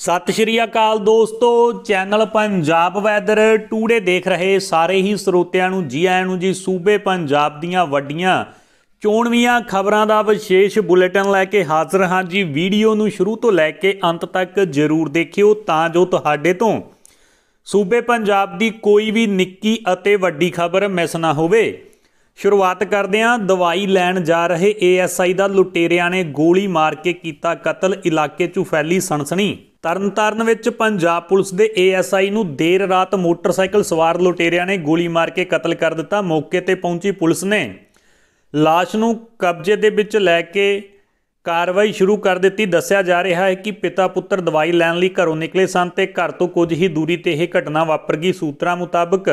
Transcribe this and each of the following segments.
ਸਤਿ ਸ਼੍ਰੀ ਅਕਾਲ ਦੋਸਤੋ channel Punjab weather today ਦੇਖ ਰਹੇ ਸਾਰੇ ਹੀ ਸਰੋਤਿਆਂ ਨੂੰ ਜੀ ਆਇਆਂ ਨੂੰ ਜੀ ਸੂਬੇ ਪੰਜਾਬ ਦੀਆਂ ਵੱਡੀਆਂ ਚੋਣਵੀਆਂ ਖਬਰਾਂ ਦਾ ਵਿਸ਼ੇਸ਼ ਬੁਲੇਟਿਨ ਲੈ ਕੇ ਹਾਜ਼ਰ ਹਾਂ ਜੀ ਵੀਡੀਓ ਨੂੰ ਸ਼ੁਰੂ ਤੋਂ ਲੈ ਕੇ ਅੰਤ ਤੱਕ ਜ਼ਰੂਰ ਦੇਖਿਓ ਤਾਂ ਜੋ ਤੁਹਾਡੇ ਤੋਂ ਸੂਬੇ ਪੰਜਾਬ ਦੀ ਕੋਈ ਵੀ ਨਿੱਕੀ ਅਤੇ ਵੱਡੀ ਖਬਰ ਮਿਸ ਨਾ ਹੋਵੇ ਸ਼ੁਰੂਆਤ ਕਰਦੇ ਹਾਂ ਦਵਾਈ ਲੈਣ ਜਾ ਰਹੇ ਏਐਸਆਈ ਦਾ ਲੁਟੇਰਿਆਂ ਨੇ ਗੋਲੀ ਮਾਰ ਕੇ ਕੀਤਾ ਕਤਲ ਇਲਾਕੇ 'ਚ ਫੈਲੀ ਸਨਸਨੀ ਤਰਨਤਾਰਨ ਵਿੱਚ ਪੰਜਾਬ ਪੁਲਿਸ ਦੇ ਏਐਸਆਈ ਨੂੰ ਦੇਰ ਰਾਤ ਮੋਟਰਸਾਈਕਲ ਸਵਾਰ ਲੁਟੇਰਿਆਂ ਨੇ ਗੋਲੀ ਮਾਰ ਕੇ ਕਤਲ ਕਰ ਦਿੱਤਾ ਮੌਕੇ ਤੇ ਪਹੁੰਚੀ ਪੁਲਿਸ ਨੇ লাশ ਨੂੰ ਕਬਜ਼ੇ ਦੇ ਵਿੱਚ ਲੈ ਕੇ ਕਾਰਵਾਈ ਸ਼ੁਰੂ ਕਰ ਦਿੱਤੀ ਦੱਸਿਆ ਜਾ ਰਿਹਾ ਹੈ ਕਿ ਪਿਤਾ ਪੁੱਤਰ ਦਵਾਈ ਲੈਣ ਲਈ ਘਰੋਂ ਨਿਕਲੇ ਸਨ ਤੇ ਘਰ ਤੋਂ ਕੁਝ ਹੀ ਦੂਰੀ ਤੇ ਇਹ ਘਟਨਾ ਵਾਪਰ ਗਈ ਸੂਤਰਾਂ ਮੁਤਾਬਕ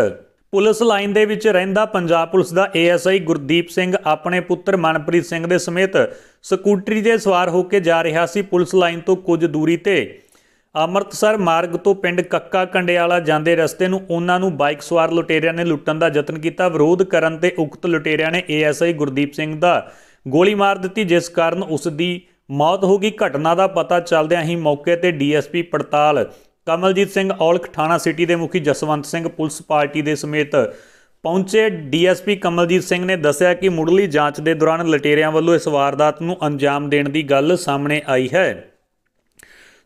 ਪੁਲਿਸ ਲਾਈਨ ਦੇ ਵਿੱਚ ਰਹਿੰਦਾ ਪੰਜਾਬ ਪੁਲਿਸ ਦਾ ਏਐਸਆਈ ਗੁਰਦੀਪ ਸਿੰਘ ਆਪਣੇ ਪੁੱਤਰ ਮਨਪ੍ਰੀਤ ਸਿੰਘ ਦੇ ਸਮੇਤ ਸਕੂਟਰੀ ਤੇ ਸਵਾਰ ਹੋ ਕੇ ਜਾ ਰਿਹਾ ਸੀ ਪੁਲਿਸ ਲਾਈਨ ਤੋਂ ਕੁਝ ਦੂਰੀ ਤੇ ਅੰਮ੍ਰਿਤਸਰ ਮਾਰਗ ਤੋਂ ਪਿੰਡ ਕੱਕਾ ਕੰਡਿਆਲਾ ਜਾਂਦੇ ਰਸਤੇ ਨੂੰ ਉਹਨਾਂ ਨੂੰ ਬਾਈਕ ਸਵਾਰ ਲੁਟੇਰਿਆਂ ਨੇ ਲੁੱਟਣ ਦਾ ਯਤਨ ਕੀਤਾ ਵਿਰੋਧ ਕਰਨ ਤੇ ਉਕਤ ਲੁਟੇਰਿਆਂ ਨੇ ਏਐਸਆਈ ਗੁਰਦੀਪ ਸਿੰਘ ਦਾ ਗੋਲੀ ਮਾਰ ਦਿੱਤੀ ਜਿਸ ਕਾਰਨ ਉਸ ਦੀ ਮੌਤ ਹੋ ਗਈ ਘਟਨਾ ਦਾ ਪਤਾ ਚੱਲਦਿਆਂ ਹੀ ਮੌਕੇ ਤੇ ਡੀਐਸਪੀ ਪੜਤਾਲ ਕਮਲਜੀਤ ਸਿੰਘ ਔਲਖ ਥਾਣਾ ਸਿਟੀ ਦੇ ਮੁਖੀ ਜਸਵੰਤ ਸਿੰਘ ਪੁਲਿਸ ਪਾਰਟੀ ਦੇ ਸਮੇਤ ਪਹੁੰਚੇ ਡੀਐਸਪੀ ਕਮਲਜੀਤ ਸਿੰਘ ਨੇ ਦੱਸਿਆ ਕਿ ਮੁੱਢਲੀ ਜਾਂਚ ਦੇ ਦੌਰਾਨ ਲਟੇਰਿਆਂ ਵੱਲੋਂ ਇਸ ਵਾਰਦਾਤ ਨੂੰ ਅੰਜਾਮ ਦੇਣ ਦੀ ਗੱਲ ਸਾਹਮਣੇ ਆਈ ਹੈ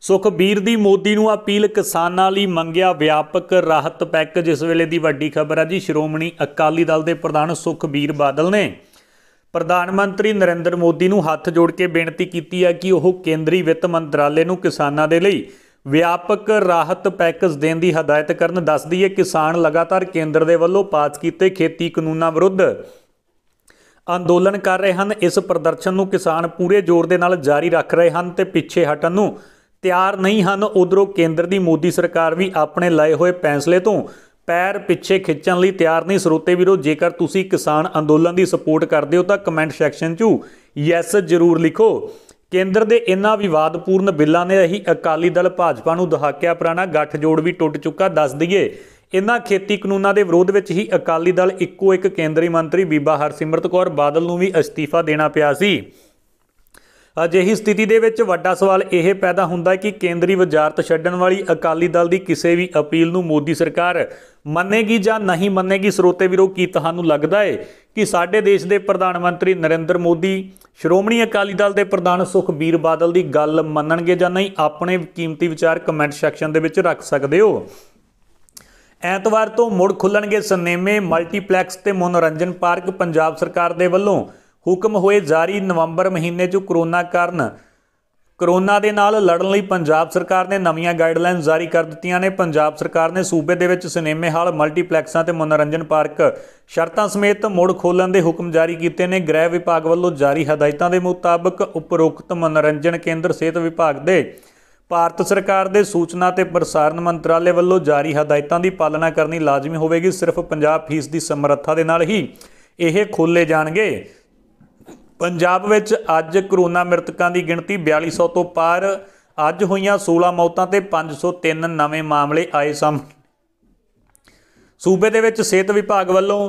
ਸੁਖਬੀਰ ਦੀ ਮੋਦੀ ਨੂੰ ਅਪੀਲ ਕਿਸਾਨਾਂ ਲਈ ਮੰਗਿਆ ਵਿਆਪਕ ਰਾਹਤ ਪੈਕੇਜ ਇਸ ਵੇਲੇ ਦੀ ਵੱਡੀ ਖਬਰ ਹੈ ਜੀ ਸ਼੍ਰੋਮਣੀ ਅਕਾਲੀ ਦਲ ਦੇ ਪ੍ਰਧਾਨ ਸੁਖਬੀਰ ਬਾਦਲ ਨੇ ਪ੍ਰਧਾਨ ਮੰਤਰੀ ਨਰਿੰਦਰ ਮੋਦੀ ਨੂੰ ਹੱਥ ਜੋੜ ਕੇ ਬੇਨਤੀ ਕੀਤੀ ਹੈ ਕਿ ਉਹ ਕੇਂਦਰੀ ਵਿੱਤ ਮੰਤਰਾਲੇ ਨੂੰ ਕਿਸਾਨਾਂ ਦੇ ਲਈ ਵਿਆਪਕ ਰਾਹਤ ਪੈਕੇਜ ਦੇਣ ਦੀ ਹਦਾਇਤ ਕਰਨ ਦੱਸਦੀ ਹੈ ਕਿਸਾਨ ਲਗਾਤਾਰ ਕੇਂਦਰ ਦੇ ਵੱਲੋਂ ਪਾਸ ਕੀਤੇ ਖੇਤੀ ਕਾਨੂੰਨਾਂ ਵਿਰੁੱਧ ਅੰਦੋਲਨ ਕਰ ਰਹੇ ਹਨ ਇਸ ਪ੍ਰਦਰਸ਼ਨ ਨੂੰ ਕਿਸਾਨ ਪੂਰੇ ਜ਼ੋਰ ਦੇ ਨਾਲ ਜਾਰੀ ਰੱਖ ਰਹੇ ਹਨ ਤੇ ਪਿੱਛੇ ਹਟਣ ਨੂੰ ਤਿਆਰ ਨਹੀਂ ਹਨ ਉਧਰੋਂ ਕੇਂਦਰ ਦੀ ਮੋਦੀ ਸਰਕਾਰ ਵੀ ਆਪਣੇ ਲਏ ਹੋਏ ਫੈਸਲੇ ਤੋਂ ਪੈਰ ਪਿੱਛੇ ਖਿੱਚਣ ਲਈ ਤਿਆਰ ਨਹੀਂ ਸਰੋਤੇ ਵੀਰੋ ਜੇਕਰ ਤੁਸੀਂ ਕਿਸਾਨ ਅੰਦੋਲਨ ਦੀ ਸਪੋਰਟ ਕਰਦੇ ਹੋ ਤਾਂ ਕਮੈਂਟ ਸੈਕਸ਼ਨ 'ਚ ਯੈਸ ਜ਼ਰੂਰ ਲਿਖੋ ਕੇਂਦਰ ਦੇ ਇਨ੍ਹਾਂ ਵਿਵਾਦਪੂਰਨ ਬਿੱਲਾਂ ਨੇ ਅਹੀ ਅਕਾਲੀ ਦਲ ਭਾਜਪਾ ਨੂੰ ਦਹਾਕਿਆ ਪੁਰਾਣਾ ਗੱਠ ਜੋੜ ਵੀ ਟੁੱਟ ਚੁੱਕਾ ਦੱਸ ਦਈਏ ਇਨ੍ਹਾਂ ਖੇਤੀ ਕਾਨੂੰਨਾਂ ਦੇ ਵਿਰੋਧ ਵਿੱਚ ਹੀ ਅਕਾਲੀ ਦਲ ਇੱਕੋ ਇੱਕ ਕੇਂਦਰੀ ਮੰਤਰੀ ਬੀਬਾ ਹਰਸਿਮਰਤ ਕੌਰ ਬਾਦਲ ਨੂੰ ਵੀ ਅਸਤੀਫਾ ਦੇਣਾ ਪਿਆ ਸੀ ਅਜਿਹੀ ਸਥਿਤੀ ਦੇ ਵਿੱਚ ਵੱਡਾ ਸਵਾਲ ਇਹ ਪੈਦਾ ਹੁੰਦਾ ਹੈ ਕਿ ਕੇਂਦਰੀ ਵਜ਼ਾਰਤ ਛੱਡਣ ਵਾਲੀ ਅਕਾਲੀ ਦਲ ਦੀ ਕਿਸੇ ਵੀ ਅਪੀਲ ਨੂੰ ਮੋਦੀ ਸਰਕਾਰ ਮੰਨੇਗੀ ਜਾਂ ਨਹੀਂ ਮੰਨੇਗੀ ਸਰੋਤੇ ਵੀਰੋ ਕੀ ਤੁਹਾਨੂੰ ਲੱਗਦਾ ਹੈ ਕਿ ਸਾਡੇ ਦੇਸ਼ ਦੇ ਪ੍ਰਧਾਨ ਮੰਤਰੀ ਨਰਿੰਦਰ ਮੋਦੀ ਸ਼੍ਰੋਮਣੀ ਅਕਾਲੀ ਦਲ ਦੇ ਪ੍ਰਧਾਨ ਸੁਖਬੀਰ ਬਾਦਲ ਦੀ ਗੱਲ ਮੰਨਣਗੇ ਜਾਂ ਨਹੀਂ ਆਪਣੇ ਕੀਮਤੀ ਵਿਚਾਰ ਕਮੈਂਟ ਸੈਕਸ਼ਨ ਦੇ ਵਿੱਚ ਰੱਖ ਸਕਦੇ ਹੋ ਐਤਵਾਰ ਤੋਂ ਮੁੜ ਖੁੱਲਣਗੇ ਸਿਨੇਮੇ ਮਲਟੀਪਲੈਕਸ ਤੇ ਮਨੋਰੰਜਨ ਪਾਰਕ ਪੰਜਾਬ ਸਰਕਾਰ ਦੇ ਵੱਲੋਂ ਹੁਕਮ ਹੋਏ ਜਾਰੀ ਨਵੰਬਰ ਮਹੀਨੇ 'ਚ ਕਰੋਨਾ ਕਾਰਨ ਕਰੋਨਾ ਦੇ ਨਾਲ ਲੜਨ ਲਈ ਪੰਜਾਬ ਸਰਕਾਰ ਨੇ ਨਵੀਆਂ ਗਾਈਡਲਾਈਨ ਜਾਰੀ ਕਰ ਦਿੱਤੀਆਂ ਨੇ ਪੰਜਾਬ ਸਰਕਾਰ ਨੇ ਸੂਬੇ ਦੇ ਵਿੱਚ ਸਿਨੇਮੇ ਹਾਲ ਮਲਟੀਪਲੈਕਸਾਂ ਤੇ ਮਨੋਰੰਜਨ ਪਾਰਕ ਸ਼ਰਤਾਂ ਸਮੇਤ ਮੁੜ ਖੋਲਣ ਦੇ ਹੁਕਮ ਜਾਰੀ ਕੀਤੇ ਨੇ ਗ੍ਰਹਿ ਵਿਭਾਗ ਵੱਲੋਂ ਜਾਰੀ ਹਦਾਇਤਾਂ ਦੇ ਮੁਤਾਬਕ ਉਪਰੋਕਤ ਮਨੋਰੰਜਨ ਕੇਂਦਰ ਸਿਹਤ ਵਿਭਾਗ ਦੇ ਭਾਰਤ ਸਰਕਾਰ ਦੇ ਸੂਚਨਾ ਤੇ ਪ੍ਰਸਾਰਣ ਮੰਤਰਾਲੇ ਵੱਲੋਂ ਜਾਰੀ ਹਦਾਇਤਾਂ ਦੀ ਪਾਲਣਾ ਕਰਨੀ ਲਾਜ਼ਮੀ ਹੋਵੇਗੀ ਸਿਰਫ 50% ਦੀ ਸਮਰੱਥਾ ਦੇ ਨਾਲ ਹੀ ਇਹ ਖੋਲੇ ਜਾਣਗੇ ਪੰਜਾਬ ਵਿੱਚ ਅੱਜ ਕਰੋਨਾ ਮ੍ਰਿਤਕਾਂ ਦੀ ਗਿਣਤੀ 4200 ਤੋਂ ਪਾਰ ਅੱਜ ਹੋਈਆਂ 16 ਮੌਤਾਂ ਤੇ 503 ਨਵੇਂ ਮਾਮਲੇ ਆਏ ਸਨ ਸੂਬੇ ਦੇ ਵਿੱਚ ਸਿਹਤ ਵਿਭਾਗ ਵੱਲੋਂ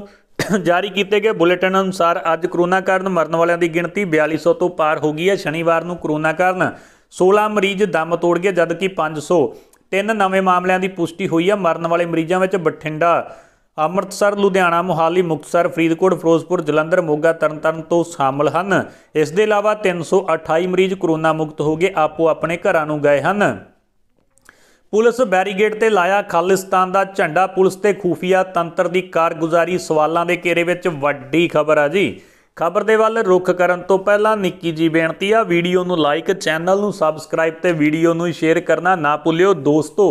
ਜਾਰੀ ਕੀਤੇ ਗਏ ਬੁਲੇਟਿਨ ਅਨੁਸਾਰ ਅੱਜ ਕਰੋਨਾ ਕਾਰਨ ਮਰਨ ਵਾਲਿਆਂ ਦੀ ਗਿਣਤੀ 4200 ਤੋਂ ਪਾਰ ਹੋ ਗਈ ਹੈ ਸ਼ਨੀਵਾਰ ਨੂੰ ਕਰੋਨਾ ਕਾਰਨ 16 ਮਰੀਜ਼ ਦਮ ਤੋੜ ਗਏ ਜਦਕਿ 503 ਨਵੇਂ ਮਾਮਲਿਆਂ ਦੀ ਪੁਸ਼ਟੀ ਹੋਈ ਹੈ ਮਰਨ ਵਾਲੇ ਮਰੀਜ਼ਾਂ ਵਿੱਚ ਬਠਿੰਡਾ ਅੰਮ੍ਰਿਤਸਰ ਲੁਧਿਆਣਾ ਮੋਹਾਲੀ ਮੁਕਤਸਰ ਫਰੀਦਕੋਟ ਫਿਰੋਜ਼ਪੁਰ ਜਲੰਧਰ ਮੋਗਾ ਤਰਨਤਾਰਨ ਤੋਂ ਸ਼ਾਮਲ ਹਨ ਇਸ ਦੇ ਇਲਾਵਾ 328 ਮਰੀਜ਼ ਕੋਰੋਨਾ ਮੁਕਤ ਹੋ ਗਏ ਆਪੋ ਆਪਣੇ ਘਰਾਂ ਨੂੰ ਗਏ ਹਨ ਪੁਲਿਸ ਬੈਰੀਗੇਡ ਤੇ ਲਾਇਆ ਖਾਲਿਸਤਾਨ ਦਾ ਝੰਡਾ ਪੁਲਿਸ ਤੇ ਖੂਫੀਆ ਤੰਤਰ ਦੀ ਕਾਰਗੁਜ਼ਾਰੀ ਸਵਾਲਾਂ ਦੇ ਘੇਰੇ ਵਿੱਚ ਵੱਡੀ ਖਬਰ ਆ ਜੀ ਖਬਰ ਦੇ ਵੱਲ ਰੁਖ ਕਰਨ ਤੋਂ ਪਹਿਲਾਂ ਨਿੱਕੀ ਜੀ ਬੇਨਤੀ ਆ ਵੀਡੀਓ ਨੂੰ ਲਾਈਕ ਚੈਨਲ ਨੂੰ ਸਬਸਕ੍ਰਾਈਬ ਤੇ ਵੀਡੀਓ ਨੂੰ ਸ਼ੇਅਰ ਕਰਨਾ ਨਾ ਭੁੱਲਿਓ ਦੋਸਤੋ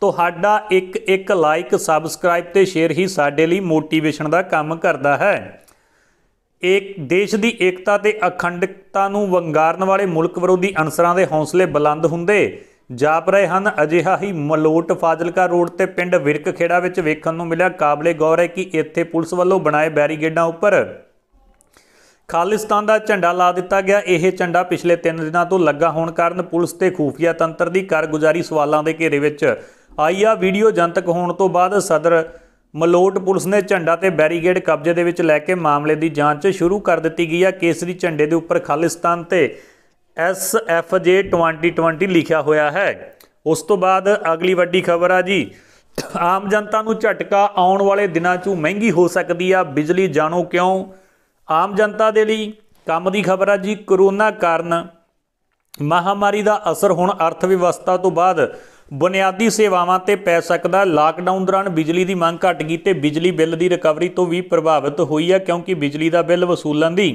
ਤੁਹਾਡਾ ਇੱਕ ਇੱਕ ਲਾਈਕ ਸਬਸਕ੍ਰਾਈਬ ਤੇ ਸ਼ੇਅਰ ਹੀ ਸਾਡੇ ਲਈ ਮੋਟੀਵੇਸ਼ਨ ਦਾ ਕੰਮ ਕਰਦਾ ਹੈ ਇੱਕ ਦੇਸ਼ ਦੀ ਏਕਤਾ ਤੇ ਅਖੰਡਤਾ ਨੂੰ ਵੰਗਾਰਨ ਵਾਲੇ ਮੁਲਕ ਵਿਰੋਧੀ ਅਨਸਰਾਂ ਦੇ ਹੌਸਲੇ ਬੁਲੰਦ ਹੁੰਦੇ ਜਾਪ ਰਹੇ ਹਨ ਅਜਿਹਾ ਹੀ ਮਲੋਟ ਫਾਜ਼ਿਲਕਾ ਰੋਡ ਤੇ ਪਿੰਡ ਵਿਰਕ ਖੇੜਾ ਵਿੱਚ ਵੇਖਣ ਨੂੰ ਮਿਲਿਆ ਕਾਬਲੇ ਗੌਰ ਹੈ ਕਿ ਇੱਥੇ ਪੁਲਿਸ ਵੱਲੋਂ ਬਣਾਏ ਬੈਰੀਗੇਡਾਂ ਉੱਪਰ ਖਾਲਿਸਤਾਨ ਦਾ ਝੰਡਾ ਲਾ ਦਿੱਤਾ ਗਿਆ ਇਹ ਝੰਡਾ ਪਿਛਲੇ 3 ਦਿਨਾਂ ਤੋਂ ਲੱਗਾ ਹੋਣ ਕਾਰਨ ਪੁਲਿਸ ਤੇ ਖੂਫੀਆ ਤੰਤਰ ਦੀ ਕਾਰਗੁਜ਼ਾਰੀ ਸਵਾਲਾਂ ਦੇ ਘੇਰੇ ਵਿੱਚ ਆਈਆ ਵੀਡੀਓ ਜਨਤਕ ਹੋਣ ਤੋਂ ਬਾਅਦ ਸਦਰ ਮਲੋਟ ਪੁਲਿਸ ਨੇ ਝੰਡਾ ਤੇ ਬੈਰੀਗੇਡ ਕਬਜ਼ੇ ਦੇ ਵਿੱਚ ਲੈ ਕੇ ਮਾਮਲੇ ਦੀ ਜਾਂਚ ਸ਼ੁਰੂ ਕਰ ਦਿੱਤੀ ਗਈ ਹੈ ਕੇਸਰੀ ਝੰਡੇ ਦੇ ਉੱਪਰ ਖਾਲਿਸਤਾਨ ਤੇ SFJ 2020 ਲਿਖਿਆ ਹੋਇਆ ਹੈ ਉਸ ਤੋਂ ਬਾਅਦ ਅਗਲੀ ਵੱਡੀ ਖਬਰ ਆ ਜੀ ਆਮ ਜਨਤਾ ਨੂੰ ਝਟਕਾ ਆਉਣ ਵਾਲੇ ਦਿਨਾਂ 'ਚ ਮਹਿੰਗੀ ਹੋ ਸਕਦੀ ਆ ਬਿਜਲੀ ਜਾਣੋ ਕਿਉਂ ਆਮ ਜਨਤਾ ਦੇ ਲਈ ਕੰਮ ਦੀ ਖਬਰ ਆ ਜੀ ਕਰੋਨਾ ਕਾਰਨ ਮਹਾਮਾਰੀ ਦਾ ਅਸਰ ਹੁਣ ਅਰਥ ਵਿਵਸਥਾ ਤੋਂ ਬਾਅਦ ਬੁਨਿਆਦੀ ਸੇਵਾਵਾਂ ਤੇ ਪੈ ਸਕਦਾ ਲਾਕਡਾਊਨ ਦੌਰਾਨ ਬਿਜਲੀ ਦੀ ਮੰਗ ਘਟ ਗਈ ਤੇ ਬਿਜਲੀ ਬਿੱਲ ਦੀ ਰਿਕਵਰੀ ਤੋਂ ਵੀ ਪ੍ਰਭਾਵਿਤ ਹੋਈ ਹੈ ਕਿਉਂਕਿ ਬਿਜਲੀ ਦਾ ਬਿੱਲ ਵਸੂਲਣ ਦੀ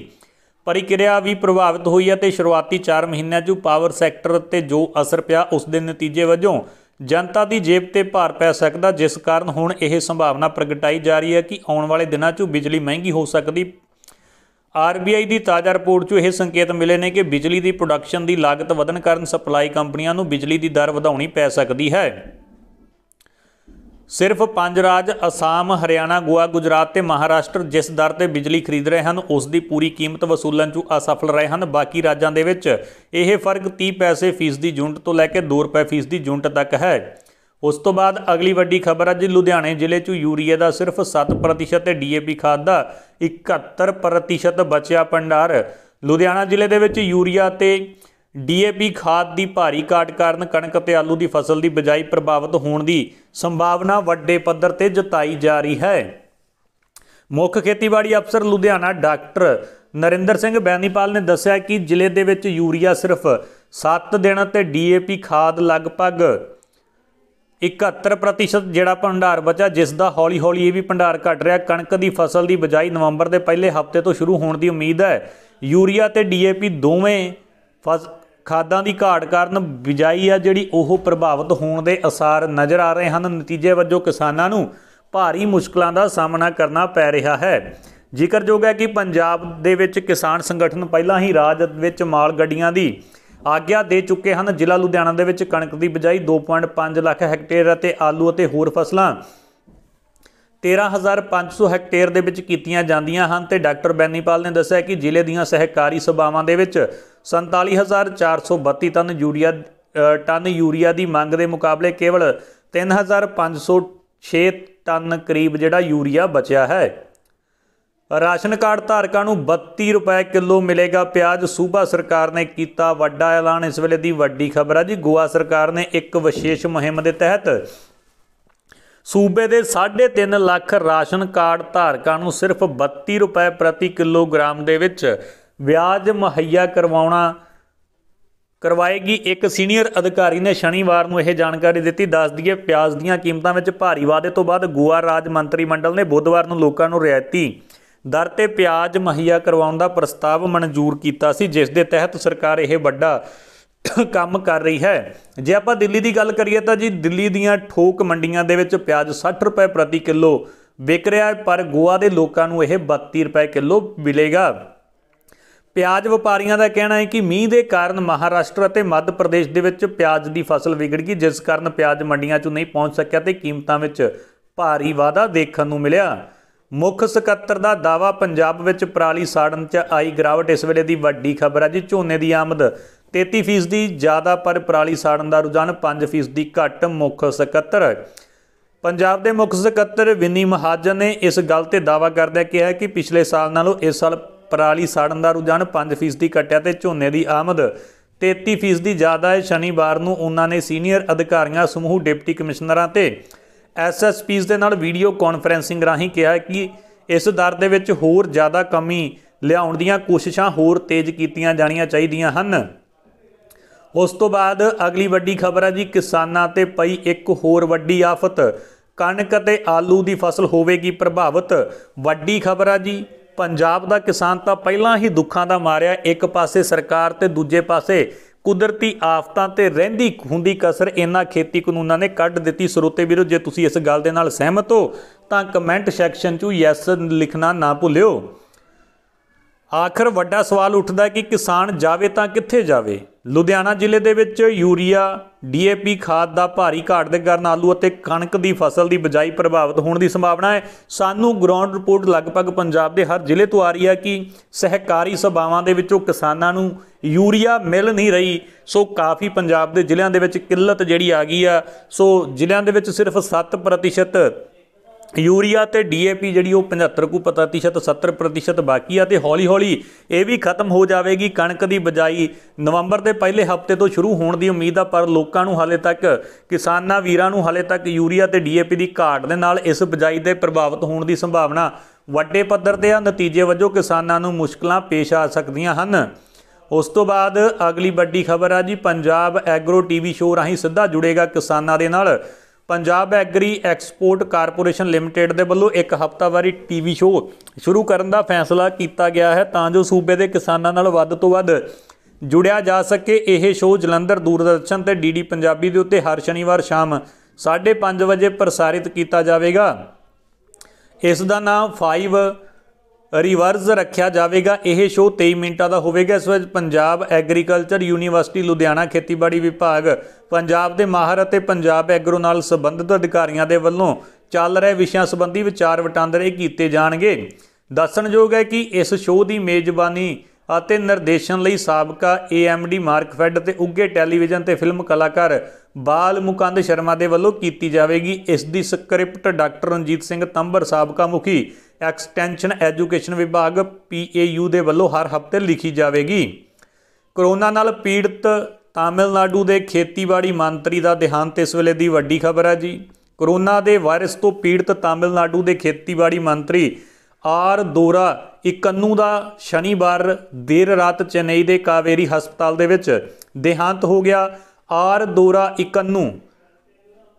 ਪ੍ਰਕਿਰਿਆ ਵੀ ਪ੍ਰਭਾਵਿਤ ਹੋਈ ਹੈ ਤੇ ਸ਼ੁਰੂਆਤੀ 4 ਮਹੀਨਿਆਂ 'ਚ ਪਾਵਰ ਸੈਕਟਰ ਤੇ ਜੋ ਅਸਰ ਪਿਆ ਉਸ ਦੇ ਨਤੀਜੇ ਵਜੋਂ ਜਨਤਾ ਦੀ ਜੇਬ ਤੇ ਭਾਰ ਪੈ ਸਕਦਾ ਜਿਸ ਕਾਰਨ ਹੁਣ ਇਹ ਸੰਭਾਵਨਾ ਪ੍ਰਗਟਾਈ ਜਾ ਰਹੀ ਹੈ ਕਿ ਆਉਣ ਵਾਲੇ ਦਿਨਾਂ 'ਚ ਬਿਜਲੀ ਮਹਿੰਗੀ ਹੋ ਸਕਦੀ ਆਰਬੀਆਈ ਦੀ ਤਾਜ਼ਾ ਰਿਪੋਰਟ 'ਚ ਇਹ ਸੰਕੇਤ ਮਿਲੇ ਨੇ ਕਿ ਬਿਜਲੀ ਦੀ ਪ੍ਰੋਡਕਸ਼ਨ ਦੀ ਲਾਗਤ ਵਧਣ ਕਾਰਨ ਸਪਲਾਈ ਕੰਪਨੀਆਂ ਨੂੰ ਬਿਜਲੀ ਦੀ ਦਰ ਵਧਾਉਣੀ ਪੈ ਸਕਦੀ ਹੈ ਸਿਰਫ ਪੰਜ ਰਾਜ ਅਸਾਮ ਹਰਿਆਣਾ ਗੋਆ ਗੁਜਰਾਤ ਤੇ ਮਹਾਰਾਸ਼ਟਰ ਜਿਸ ਦਰ ਤੇ ਬਿਜਲੀ ਖਰੀਦ ਰਹੇ ਹਨ ਉਸ ਦੀ ਪੂਰੀ ਕੀਮਤ ਵਸੂਲਣ 'ਚ ਅਸਫਲ ਰਹੇ ਹਨ ਬਾਕੀ ਰਾਜਾਂ ਦੇ ਵਿੱਚ ਇਹ ਫਰਕ 30 ਪੈਸੇ ਫੀਸਦੀ ਯੂਨਿਟ ਤੋਂ ਲੈ ਕੇ 2 ਰੁਪਏ ਫੀਸਦੀ ਯੂਨਿਟ ਤੱਕ ਹੈ ਉਸ ਤੋਂ ਬਾਅਦ ਅਗਲੀ ਵੱਡੀ ਖਬਰ ਅੱਜ ਲੁਧਿਆਣੇ ਜ਼ਿਲ੍ਹੇ 'ਚ ਯੂਰੀਆ ਦਾ ਸਿਰਫ 7% ਤੇ ਡੀਏਪੀ ਖਾਦ ਦਾ 71% ਬਚਿਆ ਪੰਡਾਰ ਲੁਧਿਆਣਾ ਜ਼ਿਲ੍ਹੇ ਦੇ ਵਿੱਚ ਯੂਰੀਆ ਤੇ ਡੀਏਪੀ ਖਾਦ ਦੀ ਭਾਰੀ ਘਾਟ ਕਾਰਨ ਕਣਕ ਤੇ ਆਲੂ ਦੀ ਫਸਲ ਦੀ ਬਜਾਈ ਪ੍ਰਭਾਵਿਤ ਹੋਣ ਦੀ ਸੰਭਾਵਨਾ ਵੱਡੇ ਪੱਧਰ ਤੇ ਜਤਾਈ ਜਾ ਰਹੀ ਹੈ ਮੁੱਖ ਖੇਤੀਬਾੜੀ ਅਫਸਰ ਲੁਧਿਆਣਾ ਡਾਕਟਰ ਨਰਿੰਦਰ ਸਿੰਘ ਬੈਨੀਪਾਲ ਨੇ ਦੱਸਿਆ ਕਿ ਜ਼ਿਲ੍ਹੇ ਦੇ ਵਿੱਚ ਯੂਰੀਆ ਸਿਰਫ 7 ਦਿਨ ਤੇ ਡੀਏਪੀ ਖਾਦ ਲਗਭਗ 71% ਜਿਹੜਾ ਭੰਡਾਰ ਬਚਾ ਜਿਸ ਦਾ ਹੌਲੀ-ਹੌਲੀ ਇਹ ਵੀ ਭੰਡਾਰ ਘਟ ਰਿਹਾ ਕਣਕ ਦੀ ਫਸਲ ਦੀ ਬਜਾਈ ਨਵੰਬਰ ਦੇ ਪਹਿਲੇ ਹਫ਼ਤੇ ਤੋਂ ਸ਼ੁਰੂ ਹੋਣ ਦੀ ਉਮੀਦ ਹੈ ਯੂਰੀਆ ਤੇ ਡੀਏਪੀ ਦੋਵੇਂ ਖਾਦਾਂ ਦੀ ਘਾਟ ਕਾਰਨ ਬਿਜਾਈ ਆ ਜਿਹੜੀ ਉਹ ਪ੍ਰਭਾਵਿਤ ਹੋਣ ਦੇ ਅਸਾਰ ਨਜ਼ਰ ਆ ਰਹੇ ਹਨ ਨਤੀਜੇ ਵਜੋਂ ਕਿਸਾਨਾਂ ਨੂੰ ਭਾਰੀ ਮੁਸ਼ਕਲਾਂ ਦਾ ਸਾਹਮਣਾ ਕਰਨਾ ਪੈ ਰਿਹਾ ਹੈ ਜ਼ਿਕਰਯੋਗ ਹੈ ਕਿ ਪੰਜਾਬ ਦੇ ਵਿੱਚ ਕਿਸਾਨ ਸੰਗਠਨ ਪਹਿਲਾਂ ਹੀ ਰਾਜ ਵਿੱਚ ਮਾਲ ਗੱਡੀਆਂ ਦੀ ਆਗਿਆ ਦੇ ਚੁੱਕੇ ਹਨ ਜ਼ਿਲ੍ਹਾ ਲੁਧਿਆਣਾ ਦੇ ਵਿੱਚ ਕਣਕ ਦੀ ਬਜਾਈ 2.5 ਲੱਖ ਹੈਕਟੇਅਰ ਅਤੇ ਆਲੂ ਅਤੇ ਹੋਰ ਫਸਲਾਂ 13500 ਹੈਕਟੇਅਰ ਦੇ ਵਿੱਚ ਕੀਤੀਆਂ ਜਾਂਦੀਆਂ ਹਨ ਤੇ ਡਾਕਟਰ ਬੈਨੀਪਾਲ ਨੇ ਦੱਸਿਆ ਕਿ ਜ਼ਿਲ੍ਹੇ ਦੀਆਂ ਸਹਿਕਾਰੀ ਸਭਾਵਾਂ ਦੇ ਵਿੱਚ 47432 ਟਨ ਯੂਰੀਆ ਟਨ ਯੂਰੀਆ ਦੀ ਮੰਗ ਦੇ ਮੁਕਾਬਲੇ ਕੇਵਲ 3506 ਟਨ ਕਰੀਬ ਜਿਹੜਾ ਯੂਰੀਆ ਬਚਿਆ ਹੈ ਰਾਸ਼ਨ ਕਾਰਡ ਧਾਰਕਾਂ ਨੂੰ 32 ਰੁਪਏ ਕਿਲੋ ਮਿਲੇਗਾ ਪਿਆਜ਼ ਸੂਬਾ ਸਰਕਾਰ ਨੇ ਕੀਤਾ ਵੱਡਾ ਐਲਾਨ ਇਸ ਵੇਲੇ ਦੀ ਵੱਡੀ ਖਬਰ ਆ ਜੀ ਗੋਆ ਸਰਕਾਰ ਨੇ ਇੱਕ ਵਿਸ਼ੇਸ਼ ਮੁਹਿੰਮ ਦੇ ਤਹਿਤ ਸੂਬੇ ਦੇ 3.5 ਲੱਖ ਰਾਸ਼ਨ ਕਾਰਡ ਧਾਰਕਾਂ ਨੂੰ ਸਿਰਫ 32 ਰੁਪਏ ਪ੍ਰਤੀ ਕਿਲੋਗ੍ਰਾਮ ਦੇ ਵਿੱਚ ਵਿਆਜ ਮੁਹੱਈਆ ਕਰਵਾਉਣਾ ਕਰਵਾਏਗੀ ਇੱਕ ਸੀਨੀਅਰ ਅਧਿਕਾਰੀ ਨੇ ਸ਼ਨੀਵਾਰ ਨੂੰ ਇਹ ਜਾਣਕਾਰੀ ਦਿੱਤੀ ਦੱਸ ਦਈਏ ਪਿਆਜ਼ ਦੀਆਂ ਕੀਮਤਾਂ ਵਿੱਚ ਭਾਰੀ ਵਾਧੇ ਤੋਂ ਬਾਅਦ ਗੋਆ ਰਾਜ ਮੰਤਰੀ ਮੰਡਲ ਨੇ ਬੁੱਧਵਾਰ ਨੂੰ ਲੋਕਾਂ ਨੂੰ ਰਿਆਇਤੀ ਦਰ ਤੇ ਪਿਆਜ਼ ਮਹਈਆ ਕਰਵਾਉਣ ਦਾ ਪ੍ਰਸਤਾਵ ਮਨਜ਼ੂਰ ਕੀਤਾ ਸੀ ਜਿਸ ਦੇ ਤਹਿਤ ਸਰਕਾਰ ਇਹ ਵੱਡਾ ਕੰਮ ਕਰ ਰਹੀ ਹੈ ਜੇ ਆਪਾਂ ਦਿੱਲੀ ਦੀ ਗੱਲ ਕਰੀਏ ਤਾਂ ਜੀ ਦਿੱਲੀ ਦੀਆਂ ਠੋਕ ਮੰਡੀਆਂ ਦੇ ਵਿੱਚ ਪਿਆਜ਼ 60 ਰੁਪਏ ਪ੍ਰਤੀ ਕਿਲੋ ਵਿਕ ਰਿਹਾ ਹੈ ਪਰ ਗੋਆ ਦੇ ਲੋਕਾਂ ਨੂੰ ਇਹ 32 ਰੁਪਏ ਕਿਲੋ ਮਿਲੇਗਾ ਪਿਆਜ਼ ਵਪਾਰੀਆਂ ਦਾ ਕਹਿਣਾ ਹੈ ਕਿ ਮੀਂਹ ਦੇ ਕਾਰਨ ਮਹਾਰਾਸ਼ਟਰ ਅਤੇ ਮੱਧ ਪ੍ਰਦੇਸ਼ ਦੇ ਵਿੱਚ ਪਿਆਜ਼ ਦੀ ਫਸਲ ਵਿਗੜ ਗਈ ਜਿਸ ਕਾਰਨ ਪਿਆਜ਼ ਮੰਡੀਆਂ 'ਚ ਨਹੀਂ ਪਹੁੰਚ ਸਕਿਆ ਤੇ ਕੀਮਤਾਂ ਵਿੱਚ ਭਾਰੀ ਵਾਧਾ ਦੇਖਣ ਨੂੰ ਮਿਲਿਆ ਮੁੱਖ ਸਕੱਤਰ ਦਾ ਦਾਵਾ ਪੰਜਾਬ ਵਿੱਚ ਪਰਾਲੀ ਸਾੜਨ 'ਚ ਆਈ ਗਰਾਵਟ ਇਸ ਵੇਲੇ ਦੀ ਵੱਡੀ ਖਬਰ ਹੈ ਜੀ ਝੋਨੇ ਦੀ ਆਮਦ 33% ਦੀ ਜ਼ਿਆਦਾ ਪਰ ਪਰਾਲੀ ਸਾੜਨ ਦਾ ਰੁਝਾਨ 5% ਦੀ ਘੱਟ ਮੁੱਖ ਸਕੱਤਰ ਪੰਜਾਬ ਦੇ ਮੁੱਖ ਸਕੱਤਰ ਵਿਨੀ ਮਹਾਜਨ ਨੇ ਇਸ ਗੱਲ ਤੇ ਦਾਵਾ ਕਿ ਕਿਹਾ ਕਿ ਪਿਛਲੇ ਸਾਲ ਨਾਲੋਂ ਇਸ ਸਾਲ ਪਰਾਲੀ ਸਾੜਨ ਦਾ ਰੁਝਾਨ 5% ਦੀ ਘਟਿਆ ਤੇ ਝੋਨੇ ਦੀ ਆਮਦ 33% ਦੀ ਜ਼ਿਆਦਾ ਹੈ ਸ਼ਨੀਵਾਰ ਨੂੰ ਉਹਨਾਂ ਨੇ ਸੀਨੀਅਰ ਅਧਿਕਾਰੀਆਂ ਸਮੂਹ ਡਿਪਟੀ ਕਮਿਸ਼ਨਰਾਂ ਤੇ ਐਸਐਸਪੀਸ ਦੇ ਨਾਲ ਵੀਡੀਓ ਕਾਨਫਰੈਂਸਿੰਗ ਰਾਹੀਂ ਕਿਹਾ ਕਿ ਇਸ ਦਰ ਦੇ ਵਿੱਚ ਹੋਰ ਜ਼ਿਆਦਾ ਕਮੀ ਲਿਆਉਣ ਦੀਆਂ ਕੋਸ਼ਿਸ਼ਾਂ ਹੋਰ ਤੇਜ਼ ਕੀਤੀਆਂ ਜਾਣੀਆਂ ਚਾਹੀਦੀਆਂ ਹਨ ਉਸ ਤੋਂ ਬਾਅਦ ਅਗਲੀ ਵੱਡੀ ਖਬਰ ਹੈ ਜੀ ਕਿਸਾਨਾਂ ਤੇ ਪਈ ਇੱਕ ਹੋਰ ਵੱਡੀ ਆਫਤ ਕਣਕ ਅਤੇ ਆਲੂ ਦੀ ਫਸਲ ਹੋਵੇਗੀ ਪ੍ਰਭਾਵਿਤ ਵੱਡੀ ਖਬਰ ਹੈ ਜੀ ਪੰਜਾਬ ਦਾ ਕਿਸਾਨ ਤਾਂ ਪਹਿਲਾਂ ਹੀ ਦੁੱਖਾਂ ਦਾ ਮਾਰਿਆ ਇੱਕ ਪਾਸੇ ਸਰਕਾਰ ਤੇ ਦੂਜੇ ਪਾਸੇ ਕੁਦਰਤੀ ਆਫਤਾਂ ਤੇ ਰਹਿੰਦੀ ਹੁੰਦੀ ਕਸਰ ਇਹਨਾਂ ਖੇਤੀ ਕਾਨੂੰਨਾਂ ਨੇ ਕੱਢ ਦਿੱਤੀ ਸਰੋਤੇ ਵੀਰੋ ਜੇ ਤੁਸੀਂ ਇਸ ਗੱਲ ਦੇ ਨਾਲ ਸਹਿਮਤ ਹੋ ਤਾਂ ਕਮੈਂਟ ਸੈਕਸ਼ਨ 'ਚ ਯੈਸ ਲਿਖਣਾ ਨਾ ਭੁੱਲਿਓ ਆਖਰ ਵੱਡਾ ਸਵਾਲ ਉੱਠਦਾ ਕਿ ਕਿਸਾਨ ਜਾਵੇ ਤਾਂ ਕਿੱਥੇ ਜਾਵੇ ਲੁਧਿਆਣਾ ਜ਼ਿਲ੍ਹੇ ਦੇ ਵਿੱਚ ਯੂਰੀਆ ਡੀਏਪੀ ਖਾਦ ਦਾ ਭਾਰੀ ਘਾਟ ਦੇ ਕਾਰਨ ਆਲੂ ਅਤੇ ਕਣਕ ਦੀ ਫਸਲ ਦੀ ਬਜਾਈ ਪ੍ਰਭਾਵਿਤ ਹੋਣ ਦੀ ਸੰਭਾਵਨਾ ਹੈ ਸਾਨੂੰ ਗਰਾਊਂਡ ਰਿਪੋਰਟ ਲਗਭਗ ਪੰਜਾਬ ਦੇ ਹਰ ਜ਼ਿਲ੍ਹੇ ਤੋਂ ਆ ਰਹੀ ਹੈ ਕਿ ਸਹਿਕਾਰੀ ਸਭਾਵਾਂ ਦੇ ਵਿੱਚੋਂ ਕਿਸਾਨਾਂ ਨੂੰ ਯੂਰੀਆ ਮਿਲ ਨਹੀਂ ਰਹੀ ਸੋ ਕਾਫੀ ਪੰਜਾਬ ਦੇ ਜ਼ਿਲ੍ਹਿਆਂ ਦੇ ਵਿੱਚ ਕਿੱਲਤ ਜਿਹੜੀ ਆ ਗਈ ਆ ਸੋ ਜ਼ਿਲ੍ਹਿਆਂ ਦੇ ਵਿੱਚ ਸਿਰਫ 7% ਯੂਰੀਆ ਤੇ ਡੀਏਪੀ ਜਿਹੜੀ ਉਹ 75 ਕੁ ਪ੍ਰਤੀਸ਼ਤ 70 ਪ੍ਰਤੀਸ਼ਤ ਬਾਕੀ ਆ ਤੇ ਹੌਲੀ-ਹੌਲੀ ਇਹ ਵੀ ਖਤਮ ਹੋ ਜਾਵੇਗੀ ਕਣਕ ਦੀ ਬਜਾਈ ਨਵੰਬਰ ਦੇ ਪਹਿਲੇ ਹਫਤੇ ਤੋਂ ਸ਼ੁਰੂ ਹੋਣ ਦੀ ਉਮੀਦ ਆ ਪਰ ਲੋਕਾਂ ਨੂੰ ਹਾਲੇ ਤੱਕ ਕਿਸਾਨਾਂ ਵੀਰਾਂ ਨੂੰ ਹਾਲੇ ਤੱਕ ਯੂਰੀਆ ਤੇ ਡੀਏਪੀ ਦੀ ਘਾਟ ਦੇ ਨਾਲ ਇਸ ਬਜਾਈ ਦੇ ਪ੍ਰਭਾਵਿਤ ਹੋਣ ਦੀ ਸੰਭਾਵਨਾ ਵੱਡੇ ਪੱਧਰ ਤੇ ਆ ਨਤੀਜੇ ਵਜੋਂ ਕਿਸਾਨਾਂ ਨੂੰ ਮੁਸ਼ਕਲਾਂ ਪੇਸ਼ ਆ ਸਕਦੀਆਂ ਹਨ ਉਸ ਤੋਂ ਬਾਅਦ ਅਗਲੀ ਵੱਡੀ ਖਬਰ ਆ ਜੀ ਪੰਜਾਬ ਐਗਰੋ ਟੀਵੀ ਸ਼ੋਅ ਰਾਹੀਂ ਸਿੱਧਾ ਜੁੜੇਗਾ ਕਿਸਾਨਾਂ ਦੇ ਨਾਲ Punjab agri export corporation limited ਦੇ ਵੱਲੋਂ ਇੱਕ ਹਫ਼ਤਾਵਾਰੀ ਟੀਵੀ ਸ਼ੋਅ ਸ਼ੁਰੂ ਕਰਨ ਦਾ ਫੈਸਲਾ ਕੀਤਾ ਗਿਆ ਹੈ ਤਾਂ ਜੋ ਸੂਬੇ ਦੇ ਕਿਸਾਨਾਂ ਨਾਲ ਵੱਧ ਤੋਂ ਵੱਧ ਜੁੜਿਆ ਜਾ ਸਕੇ ਇਹ ਸ਼ੋਅ ਜਲੰਧਰ ਦੂਰਦਰਸ਼ਨ ਤੇ ਡੀਡੀ ਪੰਜਾਬੀ ਦੇ ਉੱਤੇ ਹਰ ਸ਼ਨੀਵਾਰ ਸ਼ਾਮ 5:30 ਵਜੇ ਪ੍ਰਸਾਰਿਤ ਕੀਤਾ ਜਾਵੇਗਾ ਇਸ ਦਾ ਨਾਮ 5 ਰਿਵਰਸ ਰੱਖਿਆ ਜਾਵੇਗਾ ਇਹ ਸ਼ੋਅ 23 ਮਿੰਟਾਂ ਦਾ ਹੋਵੇਗਾ ਇਸ ਵਿੱਚ ਪੰਜਾਬ ਐਗਰੀਕਲਚਰ ਯੂਨੀਵਰਸਿਟੀ ਲੁਧਿਆਣਾ ਖੇਤੀਬਾੜੀ ਵਿਭਾਗ ਪੰਜਾਬ ਦੇ ਮਾਹਰ ਅਤੇ ਪੰਜਾਬ ਐਗਰੋ ਨਾਲ ਸੰਬੰਧਿਤ ਅਧਿਕਾਰੀਆਂ ਦੇ ਵੱਲੋਂ ਚੱਲ ਰਹੇ ਵਿਸ਼ਿਆਂ ਸੰਬੰਧੀ ਵਿਚਾਰ ਵਟਾਂਦਰੇ ਕੀਤੇ ਜਾਣਗੇ ਦੱਸਣਯੋਗ ਹੈ ਕਿ ਇਸ ਸ਼ੋਅ ਦੀ ਮੇਜ਼ਬਾਨੀ ਅਤੇ ਨਿਰਦੇਸ਼ਨ ਲਈ ਸਾਬਕਾ ਏਐਮਡੀ ਮਾਰਕ ਫੈੱਡ ਤੇ ਉੱਗੇ ਟੈਲੀਵਿਜ਼ਨ ਤੇ ਫਿਲਮ ਕਲਾਕਾਰ ਬਾਲ ਮੁਕੰਦ ਸ਼ਰਮਾ ਦੇ ਵੱਲੋਂ ਕੀਤੀ ਜਾਵੇਗੀ ਇਸ ਦੀ ਸਕ੍ਰਿਪਟ ਡਾਕਟਰ ਰਣਜੀਤ ਸਿੰਘ ਤੰਬਰ ਸਾਬਕਾ ਮੁਖੀ ਐਕਸਟੈਂਸ਼ਨ ਐਜੂਕੇਸ਼ਨ ਵਿਭਾਗ ਪੀਏਯੂ ਦੇ ਵੱਲੋਂ ਹਰ ਹਫ਼ਤੇ ਲਿਖੀ ਜਾਵੇਗੀ ਕਰੋਨਾ ਨਾਲ ਪੀੜਤ ਤਾਮਿਲਨਾਡੂ ਦੇ ਖੇਤੀਬਾੜੀ ਮੰਤਰੀ ਦਾ ਦੇਹਾਂਤ ਇਸ ਵੇਲੇ ਦੀ ਵੱਡੀ ਖਬਰ ਹੈ ਜੀ ਕਰੋਨਾ ਦੇ ਵਾਇਰਸ ਤੋਂ ਪੀੜਤ ਤਾਮਿਲਨਾਡੂ ਦੇ ਖੇਤੀਬਾੜੀ ਮੰਤਰੀ ਆਰ ਦੋਰਾ 91 ਦਾ ਸ਼ਨੀਵਾਰ ਦੇਰ ਰਾਤ ਚੇਨਈ ਦੇ ਕਾਵੇਰੀ ਹਸਪਤਾਲ ਦੇ ਵਿੱਚ ਦੇਹਾਂਤ ਹੋ ਗਿਆ ਆਰ ਦੋਰਾ 91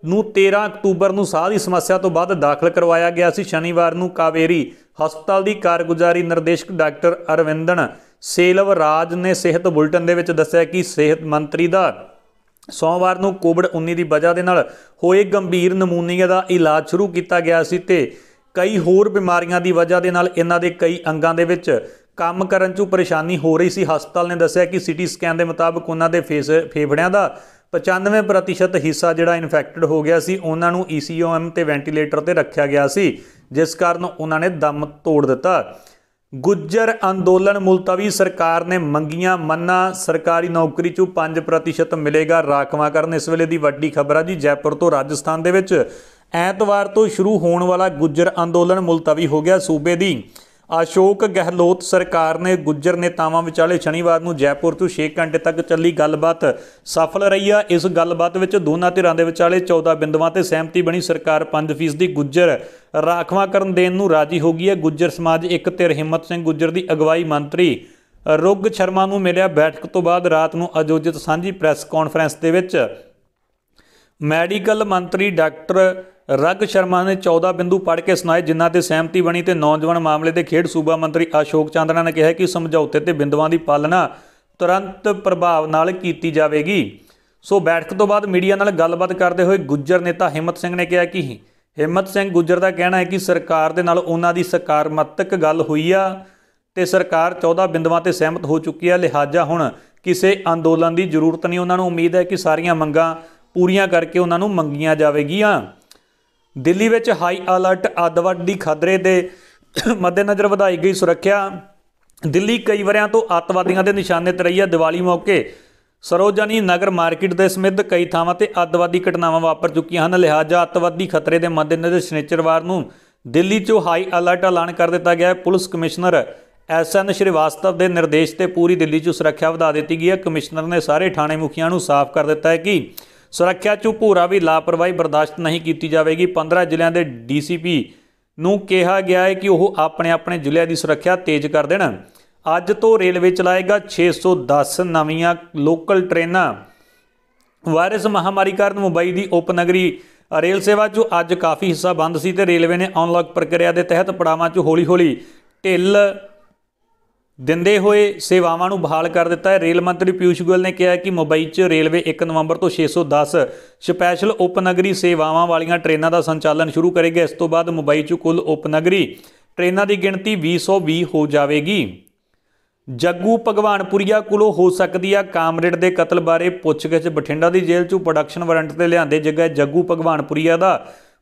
ਨੂੰ 13 ਅਕਤੂਬਰ ਨੂੰ ਸਾਹ ਦੀ ਸਮੱਸਿਆ ਤੋਂ ਬਾਅਦ ਦਾਖਲ ਕਰਵਾਇਆ ਗਿਆ ਸੀ ਸ਼ਨੀਵਾਰ ਨੂੰ ਕਾਵੇਰੀ ਹਸਪਤਾਲ ਦੀ ਕਾਰਗੁਜ਼ਾਰੀ ਨਿਰਦੇਸ਼ਕ ਡਾਕਟਰ ਅਰਵਿੰਦਨ ਸੇਲਵ ਰਾਜ ਨੇ ਸਿਹਤ ਬੁਲਟਨ ਦੇ ਵਿੱਚ ਦੱਸਿਆ ਕਿ ਸਿਹਤ ਮੰਤਰੀ ਦਾ ਸੋਮਵਾਰ ਨੂੰ ਕੋਵਿਡ-19 ਦੀ ਵਜ੍ਹਾ ਦੇ ਨਾਲ ਹੋਏ ਗੰਭੀਰ ਨਮੂਨੀਆ ਦਾ ਇਲਾਜ ਸ਼ੁਰੂ ਕੀਤਾ ਗਿਆ ਸੀ ਤੇ ਕਈ ਹੋਰ ਬਿਮਾਰੀਆਂ ਦੀ ਵਜ੍ਹਾ ਦੇ ਨਾਲ ਇਹਨਾਂ ਦੇ ਕਈ ਅੰਗਾਂ ਦੇ ਵਿੱਚ ਕੰਮ ਕਰਨ 'ਚ ਪਰੇਸ਼ਾਨੀ ਹੋ ਰਹੀ ਸੀ ਹਸਪਤਾਲ ਨੇ ਦੱਸਿਆ ਕਿ ਸੀਟੀ ਸਕੈਨ ਦੇ ਮੁਤਾਬਕ ਉਹਨਾਂ ਦੇ ਫੇਸ ਫੇਫੜਿਆਂ ਦਾ 95% ਹਿੱਸਾ ਜਿਹੜਾ ਇਨਫੈਕਟਡ ਹੋ ਗਿਆ ਸੀ ਉਹਨਾਂ ਨੂੰ ECOM ਤੇ ਵੈਂਟੀਲੇਟਰ ਤੇ ਰੱਖਿਆ ਗਿਆ ਸੀ ਜਿਸ ਕਾਰਨ ਉਹਨਾਂ ਨੇ ਦਮ ਤੋੜ ਦਿੱਤਾ ਗੁੱਜਰ ਅੰਦੋਲਨ ਮੁਲਤਵੀ ਸਰਕਾਰ ਨੇ ਮੰਗੀਆਂ ਮੰਨਾ ਸਰਕਾਰੀ ਨੌਕਰੀ ਚੋਂ 5% ਮਿਲੇਗਾ ਰਾਖਵਾ ਕਰਨ ਇਸ ਵੇਲੇ ਦੀ ਵੱਡੀ ਖਬਰ ਆ ਜੀ ਜੈਪੁਰ ਤੋਂ ਰਾਜਸਥਾਨ ਦੇ ਵਿੱਚ ਐਤਵਾਰ ਤੋਂ ਸ਼ੁਰੂ ਹੋਣ ਵਾਲਾ ਗੁੱਜਰ ਅੰਦੋਲਨ ਮੁਲਤਵੀ ਹੋ ਗਿਆ ਸੂਬੇ ਦੀ ਅਸ਼ੋਕ ਗਹਿਲੋਤ ਸਰਕਾਰ ਨੇ ਗੁੱਜਰ ਨੇਤਾਵਾਂ ਵਿਚਾਲੇ ਸ਼ਨੀਵਾਰ ਨੂੰ ਜੈਪੁਰ ਤੋਂ 6 ਘੰਟੇ ਤੱਕ ਚੱਲੀ ਗੱਲਬਾਤ ਸਫਲ ਰਹੀ ਆ ਇਸ ਗੱਲਬਾਤ ਵਿੱਚ ਦੋਨਾਂ ਧਿਰਾਂ ਦੇ ਵਿਚਾਲੇ 14 ਬਿੰਦੂਆਂ ਤੇ ਸਹਿਮਤੀ ਬਣੀ ਸਰਕਾਰ 5% ਦੀ ਗੁੱਜਰ ਰਾਖਵਾ ਕਰਨ ਦੇਣ ਨੂੰ ਰਾਜੀ ਹੋ ਗਈ ਹੈ ਗੁੱਜਰ ਸਮਾਜ ਇੱਕ ਧਿਰ ਹਿੰਮਤ ਸਿੰਘ ਗੁੱਜਰ ਦੀ ਅਗਵਾਈ ਮੰਤਰੀ ਰੁੱਗ ਸ਼ਰਮਾ ਨੂੰ ਮਿਲਿਆ ਬੈਠਕ ਤੋਂ ਬਾਅਦ ਰਾਤ ਨੂੰ ਆਯੋਜਿਤ ਸਾਂਝੀ ਪ੍ਰੈਸ ਕਾਨਫਰੰਸ ਦੇ ਵਿੱਚ ਮੈਡੀਕਲ ਮੰਤਰੀ ਡਾਕਟਰ ਰਗ ਸ਼ਰਮਾ ਨੇ 14 ਬਿੰਦੂ ਪੜ੍ਹ ਕੇ ਸੁਣਾਏ ਜਿਨ੍ਹਾਂ ਤੇ ਸਹਿਮਤੀ ਬਣੀ ਤੇ ਨੌਜਵਾਨ ਮਾਮਲੇ ਦੇ ਖੇਡ ਸੂਬਾ ਮੰਤਰੀ ਅਸ਼ੋਕ ਚਾਂਦਨਾ ਨੇ ਕਿਹਾ ਕਿ ਸਮਝੌਤੇ ਤੇ ਬਿੰਦੂਆਂ ਦੀ ਪਾਲਣਾ ਤੁਰੰਤ ਪ੍ਰਭਾਵ ਨਾਲ ਕੀਤੀ ਜਾਵੇਗੀ ਸੋ ਬੈਠਕ ਤੋਂ ਬਾਅਦ ਮੀਡੀਆ ਨਾਲ ਗੱਲਬਾਤ ਕਰਦੇ ਹੋਏ ਗੁੱਜਰ ਨੇਤਾ ਹਿੰਮਤ ਸਿੰਘ ਨੇ ਕਿਹਾ ਕਿ ਹਿੰਮਤ ਸਿੰਘ ਗੁੱਜਰ ਦਾ ਕਹਿਣਾ ਹੈ ਕਿ ਸਰਕਾਰ ਦੇ ਨਾਲ ਉਹਨਾਂ ਦੀ ਸਕਾਰਾਤਮਕ ਗੱਲ ਹੋਈ ਆ ਤੇ ਸਰਕਾਰ 14 ਬਿੰਦੂਆਂ ਤੇ ਸਹਿਮਤ ਹੋ ਚੁੱਕੀ ਹੈ ਲਿਹਾਜ਼ਾ ਹੁਣ ਕਿਸੇ ਅੰਦੋਲਨ ਦੀ ਜ਼ਰੂਰਤ ਨਹੀਂ ਉਹਨਾਂ ਨੂੰ ਉਮੀਦ ਹੈ ਕਿ ਸਾਰੀਆਂ ਮੰਗਾਂ ਪੂਰੀਆਂ ਕਰਕੇ ਉਹਨਾਂ ਨੂੰ ਮੰਗੀਆਂ ਜਾਵੇਗੀਆਂ ਦਿੱਲੀ ਵਿੱਚ ਹਾਈ ਅਲਰਟ ਅੱਤਵਾਦੀ ਖਤਰੇ ਦੇ ਮੱਦੇਨਜ਼ਰ ਵਧਾਈ ਗਈ ਸੁਰੱਖਿਆ ਦਿੱਲੀ ਕਈ ਵਰਿਆਂ ਤੋਂ ਅੱਤਵਾਦੀਆਂ ਦੇ ਨਿਸ਼ਾਨੇ ਤੇ ਰਹੀ ਹੈ ਦੀਵਾਲੀ ਮੌਕੇ ਸਰੋਜਨੀ ਨਗਰ ਮਾਰਕੀਟ ਦੇ ਸਮਿੱਧ ਕਈ ਥਾਵਾਂ ਤੇ ਅੱਤਵਾਦੀ ਘਟਨਾਵਾਂ ਵਾਪਰ ਚੁੱਕੀਆਂ ਹਨ ਲਿਹਾਜ਼ਾ ਅੱਤਵਾਦੀ ਖਤਰੇ ਦੇ ਮੱਦੇਨਜ਼ਰ ਸ਼ਨੀਚਰਵਾਰ ਨੂੰ ਦਿੱਲੀ 'ਚ ਹਾਈ ਅਲਰਟ ਐਲਾਨ ਕਰ ਦਿੱਤਾ ਗਿਆ ਹੈ ਪੁਲਿਸ ਕਮਿਸ਼ਨਰ ਐਸਐਨ ਸ਼੍ਰੀਵਾਸਤਵ ਦੇ ਨਿਰਦੇਸ਼ ਤੇ ਪੂਰੀ ਦਿੱਲੀ 'ਚ ਸੁਰੱਖਿਆ ਵਧਾ ਦਿੱਤੀ ਗਈ ਹੈ ਕਮਿਸ਼ਨਰ ਨੇ ਸਾਰੇ ਥਾਣੇ ਮੁਖੀਆਂ ਨੂੰ ਸਾਫ਼ ਕਰ ਦਿੱਤਾ ਹੈ ਕਿ ਸੁਰੱਖਿਆ ਪੂਰਾ ਵੀ ਲਾਪਰਵਾਹੀ ਬਰਦਾਸ਼ਤ ਨਹੀਂ ਕੀਤੀ ਜਾਵੇਗੀ 15 ਜ਼ਿਲ੍ਹਿਆਂ ਦੇ ਡੀਸੀਪੀ ਨੂੰ ਕਿਹਾ ਗਿਆ ਹੈ ਕਿ ਉਹ ਆਪਣੇ ਆਪਣੇ ਜ਼ਿਲ੍ਹਿਆਂ ਦੀ ਸੁਰੱਖਿਆ ਤੇਜ਼ ਕਰ ਦੇਣ ਅੱਜ ਤੋਂ ਰੇਲਵੇ ਚਲਾਏਗਾ 610 ਨਵੀਆਂ ਲੋਕਲ ਟ੍ਰੇਨਾਂ ਵਾਇਰਸ ਮਹਾਮਾਰੀ ਕਾਰਨ ਮੁੰਬਈ ਦੀ ਉਪਨਗਰੀ ਰੇਲ ਸੇਵਾ ਜੋ ਅੱਜ ਕਾਫੀ ਹਿੱਸਾ ਬੰਦ ਸੀ ਤੇ ਰੇਲਵੇ ਨੇ ਅਨਲੌਕ ਪ੍ਰਕਿਰਿਆ ਦੇ ਤਹਿਤ ਪੜਾਵਾਂ 'ਚ ਹੌਲੀ-ਹੌਲੀ ਢਿੱਲ ਦਿੰਦੇ ਹੋਏ ਸੇਵਾਵਾਂ ਨੂੰ ਬਹਾਲ ਕਰ ਦਿੱਤਾ ਹੈ ਰੇਲ ਮੰਤਰੀ ਪਿਊਸ਼ ਗੋਇਲ ਨੇ ਕਿਹਾ ਕਿ ਮੁੰਬਈ 'ਚ ਰੇਲਵੇ 1 ਨਵੰਬਰ ਤੋਂ 610 ਸਪੈਸ਼ਲ ਉਪਨਗਰੀ ਸੇਵਾਵਾਂ ਵਾਲੀਆਂ ਟ੍ਰੇਨਾਂ ਦਾ ਸੰਚਾਲਨ ਸ਼ੁਰੂ ਕਰੇਗਾ ਇਸ ਤੋਂ ਬਾਅਦ ਮੁੰਬਈ 'ਚ ਕੁੱਲ ਉਪਨਗਰੀ ਟ੍ਰੇਨਾਂ ਦੀ ਗਿਣਤੀ 220 ਹੋ ਜਾਵੇਗੀ ਜੱਗੂ ਭਗਵਾਨਪੁਰੀਆ ਕੋਲੋਂ ਹੋ ਸਕਦੀ ਆ ਕਾਮਰੇਡ ਦੇ ਕਤਲ ਬਾਰੇ ਪੁੱਛਗਿੱਛ ਬਠਿੰਡਾ ਦੀ ਜੇਲ੍ਹ 'ਚੋਂ ਪ੍ਰੋਡਕਸ਼ਨ ਵਾਰੰਟ ਤੇ ਲਿਆਂਦੇ ਜਗ੍ਹਾ ਜੱਗੂ ਭਗਵਾਨਪੁਰੀਆ ਦਾ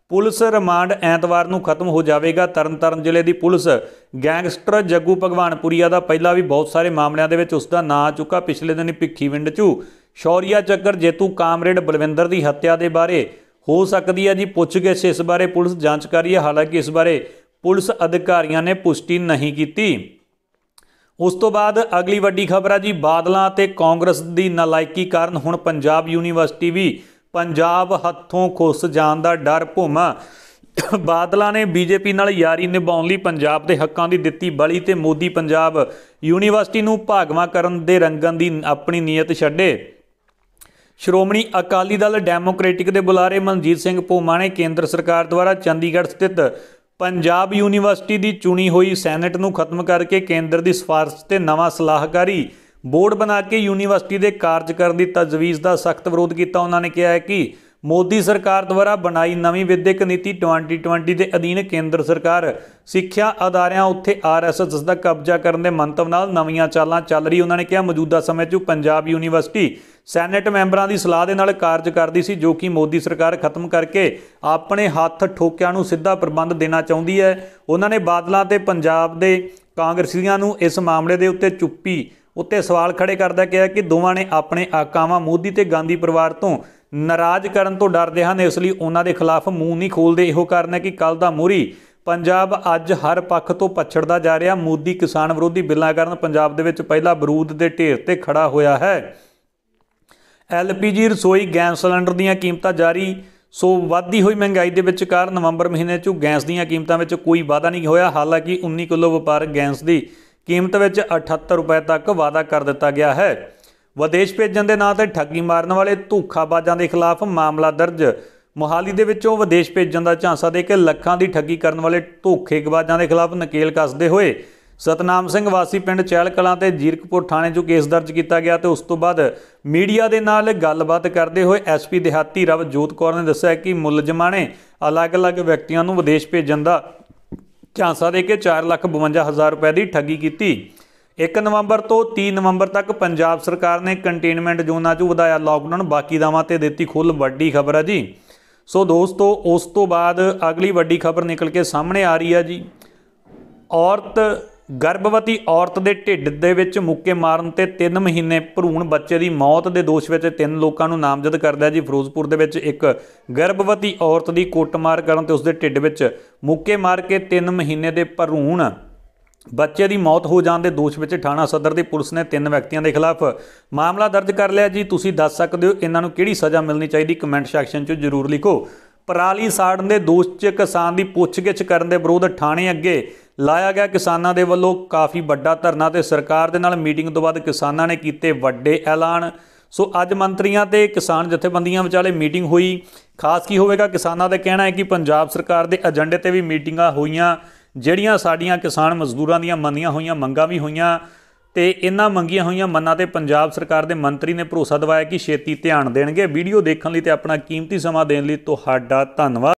ਪੁਲਿਸ ਰਿਮਾਂਡ ਐਤਵਾਰ ਨੂੰ ਖਤਮ ਹੋ ਜਾਵੇਗਾ ਤਰਨਤਾਰਨ ਜ਼ਿਲ੍ਹੇ ਦੀ ਪੁਲਿਸ ਗੈਂਗਸਟਰ ਜੱਗੂ ਭਗਵਾਨਪੁਰੀਆ ਦਾ ਪਹਿਲਾਂ ਵੀ ਬਹੁਤ ਸਾਰੇ ਮਾਮਲਿਆਂ ਦੇ ਵਿੱਚ ਉਸ ਦਾ ਨਾਂ ਆ ਚੁੱਕਾ ਪਿਛਲੇ ਦਿਨ ਭਿੱਖੀ ਵਿੰਡ 'ਚ ਸ਼ੌਰੀਆ ਚੱਕਰ ਜੇਤੂ ਕਾਮਰੇਡ ਬਲਵਿੰਦਰ ਦੀ ਹੱਤਿਆ ਦੇ ਬਾਰੇ ਹੋ ਸਕਦੀ ਹੈ ਜੀ ਪੁੱਛ ਪੁੱਛਗਿੱਛ ਇਸ ਬਾਰੇ ਪੁਲਿਸ ਜਾਂਚ ਕਰ ਰਹੀ ਹੈ ਹਾਲਾਂਕਿ ਇਸ ਬਾਰੇ ਪੁਲਿਸ ਅਧਿਕਾਰੀਆਂ ਨੇ ਪੁਸ਼ਟੀ ਨਹੀਂ ਕੀਤੀ ਉਸ ਤੋਂ ਬਾਅਦ ਅਗਲੀ ਵੱਡੀ ਖਬਰ ਆ ਜੀ ਬਾਦਲਾਂ ਤੇ ਕਾਂਗਰਸ ਦੀ ਨਲਾਇਕੀ ਕਾਰਨ ਹੁਣ ਪੰਜਾਬ ਯੂਨੀਵਰਸਿਟੀ ਵੀ ਪੰਜਾਬ ਹੱਥੋਂ ਖੁੱਸ ਜਾਣ ਦਾ ਡਰ ਭੁਮਾ ਬਾਦਲਾਂ ਨੇ ਬੀਜੇਪੀ ਨਾਲ ਯਾਰੀ ਨਿਭਾਉਣ ਲਈ ਪੰਜਾਬ ਦੇ ਹੱਕਾਂ ਦੀ ਦਿੱਤੀ ਬਲੀ ਤੇ ਮੋਦੀ ਪੰਜਾਬ ਯੂਨੀਵਰਸਿਟੀ ਨੂੰ ਭਾਗਵਾ ਕਰਨ ਦੇ ਰੰਗਨ ਦੀ ਆਪਣੀ ਨੀਅਤ ਛੱਡੇ ਸ਼੍ਰੋਮਣੀ ਅਕਾਲੀ ਦਲ ਡੈਮੋਕ੍ਰੈਟਿਕ ਦੇ ਬੁਲਾਰੇ ਮਨਜੀਤ ਸਿੰਘ ਭੂਮਾ ਨੇ ਕੇਂਦਰ ਸਰਕਾਰ ਦੁਆਰਾ ਚੰਡੀਗੜ੍ਹ ਸਥਿਤ ਪੰਜਾਬ ਯੂਨੀਵਰਸਿਟੀ ਦੀ ਚੁਣੀ ਹੋਈ ਸੈਨੇਟ ਨੂੰ ਖਤਮ ਕਰਕੇ ਕੇਂਦਰ ਦੀ ਸਿਫਾਰਸ਼ ਤੇ ਨਵਾਂ ਸਲਾਹਕਾਰੀ ਬੋਰਡ ਬਣਾ ਕੇ ਯੂਨੀਵਰਸਿਟੀ ਦੇ ਕਾਰਜ ਕਰਨ ਦੀ ਤਜਵੀਜ਼ ਦਾ ਸਖਤ ਵਿਰੋਧ ਕੀਤਾ ਉਹਨਾਂ ਨੇ ਕਿਹਾ ਹੈ ਕਿ ਮੋਦੀ ਸਰਕਾਰ ਦੁਆਰਾ ਬਣਾਈ ਨਵੀਂ ਵਿਦਿਅਕ ਨੀਤੀ 2020 ਦੇ ਅਧੀਨ ਕੇਂਦਰ ਸਰਕਾਰ ਸਿੱਖਿਆ ਅਦਾਰਿਆਂ ਉੱਤੇ ਆਰਐਸਐਸ ਦਾ ਕਬਜ਼ਾ ਕਰਨ ਦੇ ਮੰਤਵ ਨਾਲ ਨਵੀਆਂ ਚਾਲਾਂ ਚੱਲ ਰਹੀ ਉਹਨਾਂ ਨੇ ਕਿਹਾ ਮੌਜੂਦਾ ਸਮੇਂ 'ਚ ਪੰਜਾਬ ਯੂਨੀਵਰਸਿਟੀ ਸੈਨੇਟ ਮੈਂਬਰਾਂ ਦੀ ਸਲਾਹ ਦੇ ਨਾਲ ਕਾਰਜ ਕਰਦੀ ਸੀ ਜੋ ਕਿ ਮੋਦੀ ਸਰਕਾਰ ਖਤਮ ਕਰਕੇ ਆਪਣੇ ਹੱਥ ਠੋਕਿਆਂ ਨੂੰ ਸਿੱਧਾ ਪ੍ਰਬੰਧ ਦੇਣਾ ਚਾਹੁੰਦੀ ਹੈ ਉਹਨਾਂ ਨੇ ਬਾਦਲਾਂ ਤੇ ਪੰਜਾਬ ਦੇ ਕਾਂਗਰਸੀਆਂ ਨੂੰ ਇਸ ਮਾਮਲੇ ਦੇ ਉੱਤੇ ਚੁੱਪੀ ਉੱਤੇ ਸਵਾਲ ਖੜੇ ਕਰਦਾ ਕਿਹਾ ਕਿ ਦੋਵਾਂ ਨੇ ਆਪਣੇ ਆਕਾਵਾਂ ਮੋਦੀ ਤੇ ਗਾਂਧੀ ਪਰਿਵਾਰ ਤੋਂ ਨਾਰਾਜ਼ ਕਰਨ ਤੋਂ ਡਰਦੇ ਹਨ ਇਸ ਲਈ ਉਹਨਾਂ ਦੇ ਖਿਲਾਫ ਮੂੰਹ ਨਹੀਂ ਖੋਲਦੇ ਇਹੋ ਕਾਰਨ ਹੈ ਕਿ ਕੱਲ ਦਾ ਮੋਰੀ ਪੰਜਾਬ ਅੱਜ ਹਰ ਪੱਖ ਤੋਂ ਪਛੜਦਾ ਜਾ ਰਿਹਾ ਮੋਦੀ ਕਿਸਾਨ ਵਿਰੋਧੀ ਬਿੱਲਾਂ ਕਾਰਨ ਪੰਜਾਬ ਦੇ ਵਿੱਚ ਪਹਿਲਾ ਬਰੂਦ ਦੇ ਢੇਰ ਤੇ ਖੜਾ ਹੋਇਆ ਹੈ ਐਲਪੀਜੀ ਰਸੋਈ ਗੈਸ ਸਿਲੰਡਰ ਦੀਆਂ ਕੀਮਤਾਂ ਜਾਰੀ ਸੋ ਵਧਦੀ ਹੋਈ ਮਹਿੰਗਾਈ ਦੇ ਵਿੱਚ ਕਾਰਨ ਨਵੰਬਰ ਮਹੀਨੇ 'ਚ ਗੈਸ ਦੀਆਂ ਕੀਮਤਾਂ ਵਿੱਚ ਕੋਈ ਵਾਧਾ ਨਹੀਂ ਹੋਇਆ ਹਾਲਾਂਕਿ 19 ਕਿਲੋ ਵਪਾਰਕ ਗੈਸ ਦੀ ਕੀਮਤ ਵਿੱਚ 78 ਰੁਪਏ ਤੱਕ ਵਾਅਦਾ ਕਰ ਦਿੱਤਾ ਗਿਆ ਹੈ ਵਿਦੇਸ਼ ਭੇਜਣ ਦੇ ਨਾਂ ਤੇ ਠੱਗੀ ਮਾਰਨ ਵਾਲੇ ਧੋਖਾਬਾਜ਼ਾਂ ਦੇ ਖਿਲਾਫ ਮਾਮਲਾ ਦਰਜ ਮੁਹਾਲੀ ਦੇ ਵਿੱਚੋਂ ਵਿਦੇਸ਼ ਭੇਜਣ ਦਾ ਝਾਂਸਾ ਦੇ ਕੇ ਲੱਖਾਂ ਦੀ ਠੱਗੀ ਕਰਨ ਵਾਲੇ ਧੋਖੇਗਬਾਜ਼ਾਂ ਦੇ ਖਿਲਾਫ ਨਕੇਲ ਕੱਸਦੇ ਹੋਏ ਸਤਨਾਮ ਸਿੰਘ ਵਾਸੀ ਪਿੰਡ ਚੈਲ ਕਲਾਂ ਤੇ ਜੀਰਕਪੁਰ ਥਾਣੇ 'ਚ ਕੇਸ ਦਰਜ ਕੀਤਾ ਗਿਆ ਤੇ ਉਸ ਤੋਂ ਬਾਅਦ ਮੀਡੀਆ ਦੇ ਨਾਲ ਗੱਲਬਾਤ ਕਰਦੇ ਹੋਏ ਐਸਪੀ ਦਿਹਾਤੀ ਰਵਜੋਤ ਕੌਰ ਨੇ ਦੱਸਿਆ ਕਿ ਮੁਲਜ਼ਮਾਂ ਨੇ ਅਲੱਗ-ਅਲੱਗ ਵਿਅਕਤੀਆਂ ਨੂੰ ਵਿਦੇਸ਼ ਭੇਜਣ ਦਾ ਝਾਂਸਾ ਦੇ ਕੇ 4,52,000 ਰੁਪਏ ਦੀ ਠੱਗੀ ਕੀਤੀ 1 ਨਵੰਬਰ ਤੋਂ 3 ਨਵੰਬਰ ਤੱਕ ਪੰਜਾਬ ਸਰਕਾਰ ਨੇ ਕੰਟੇਨਮੈਂਟ ਜ਼ੋਨਾਂ 'ਚ ਵਧਾਇਆ ਲਾਕਡਾਊਨ ਬਾਕੀ ਦਾਵਾਂ ਤੇ ਦਿੱਤੀ ਖੁੱਲ ਵੱਡੀ ਖਬਰ ਹੈ ਜੀ ਸੋ ਦੋਸਤੋ ਉਸ ਤੋਂ ਬਾਅਦ ਅਗਲੀ ਵੱਡੀ ਖਬਰ ਨਿਕਲ ਕੇ ਸਾਹਮਣੇ ਆ ਰਹੀ ਹੈ ਜੀ ਔਰਤ ਗਰਭਵਤੀ ਔਰਤ ਦੇ ਢਿੱਡ ਦੇ ਵਿੱਚ ਮੁੱਕੇ ਮਾਰਨ ਤੇ 3 ਮਹੀਨੇ ਭਰੂਣ ਬੱਚੇ ਦੀ ਮੌਤ ਦੇ ਦੋਸ਼ ਵਿੱਚ ਤਿੰਨ ਲੋਕਾਂ ਨੂੰ ਨਾਮਜ਼ਦ ਕਰਦਾ ਜੀ ਫਿਰੋਜ਼ਪੁਰ ਦੇ ਵਿੱਚ ਇੱਕ ਗਰਭਵਤੀ ਔਰਤ ਦੀ ਕੁੱਟਮਾਰ ਕਰਨ ਤੇ ਉਸਦੇ ਢਿੱਡ ਵਿੱਚ ਮੁੱਕੇ ਮਾਰ ਕੇ 3 ਮਹੀਨੇ ਦੇ ਭਰੂਣ ਬੱਚੇ ਦੀ ਮੌਤ ਹੋ ਜਾਣ ਦੇ ਦੋਸ਼ ਵਿੱਚ ਥਾਣਾ ਸਦਰ ਦੀ ਪੁਲਿਸ ਨੇ ਤਿੰਨ ਵਿਅਕਤੀਆਂ ਦੇ ਖਿਲਾਫ ਮਾਮਲਾ ਦਰਜ ਕਰ ਲਿਆ ਜੀ ਤੁਸੀਂ ਦੱਸ ਸਕਦੇ ਹੋ ਇਹਨਾਂ ਨੂੰ ਕਿਹੜੀ ਸਜ਼ਾ ਮਿਲਣੀ ਚਾਹੀਦੀ ਕਮੈਂਟ ਸੈਕਸ਼ਨ 'ਚ ਜ਼ਰੂਰ ਲਿਖੋ ਪਰਾਲੀ ਸਾੜਨ ਦੇ ਦੋਸ਼ 'ਚ ਕਿਸਾਨ ਦੀ ਪੁੱਛਗਿੱਛ ਕਰਨ ਦੇ ਵਿਰੋਧ ਥਾਣੇ ਅੱਗੇ ਲਾਇਆ ਗਿਆ ਕਿਸਾਨਾਂ ਦੇ ਵੱਲੋਂ ਕਾਫੀ ਵੱਡਾ ਧਰਨਾ ਤੇ ਸਰਕਾਰ ਦੇ ਨਾਲ ਮੀਟਿੰਗ ਤੋਂ ਬਾਅਦ ਕਿਸਾਨਾਂ ਨੇ ਕੀਤੇ ਵੱਡੇ ਐਲਾਨ ਸੋ ਅੱਜ ਮੰਤਰੀਆਂ ਤੇ ਕਿਸਾਨ ਜਥੇਬੰਦੀਆਂ ਵਿਚਾਲੇ ਮੀਟਿੰਗ ਹੋਈ ਖਾਸ ਕੀ ਹੋਵੇਗਾ ਕਿਸਾਨਾਂ ਦਾ ਕਹਿਣਾ ਹੈ ਕਿ ਪੰਜਾਬ ਸਰਕਾਰ ਦੇ ਏਜੰਡੇ ਤੇ ਵੀ ਮੀਟਿੰਗਾਂ ਹੋਈਆਂ ਜਿਹੜੀਆਂ ਸਾਡੀਆਂ ਕਿਸਾਨ ਮਜ਼ਦੂਰਾਂ ਦੀਆਂ ਮੰਨੀਆਂ ਹੋਈਆਂ ਮੰਗਾਂ ਵੀ ਹੋਈਆਂ ਤੇ ਇਹਨਾਂ ਮੰਗੀਆਂ ਹੋਈਆਂ ਮੰਨਾਂ ਤੇ ਪੰਜਾਬ ਸਰਕਾਰ ਦੇ ਮੰਤਰੀ ਨੇ ਭਰੋਸਾ ਦਿਵਾਇਆ ਕਿ ਛੇਤੀ ਧਿਆਨ ਦੇਣਗੇ ਵੀਡੀਓ ਦੇਖਣ ਲਈ ਤੇ ਆਪਣਾ ਕੀਮਤੀ ਸਮਾਂ ਦੇਣ ਲਈ ਤੁਹਾਡਾ ਧੰਨਵਾਦ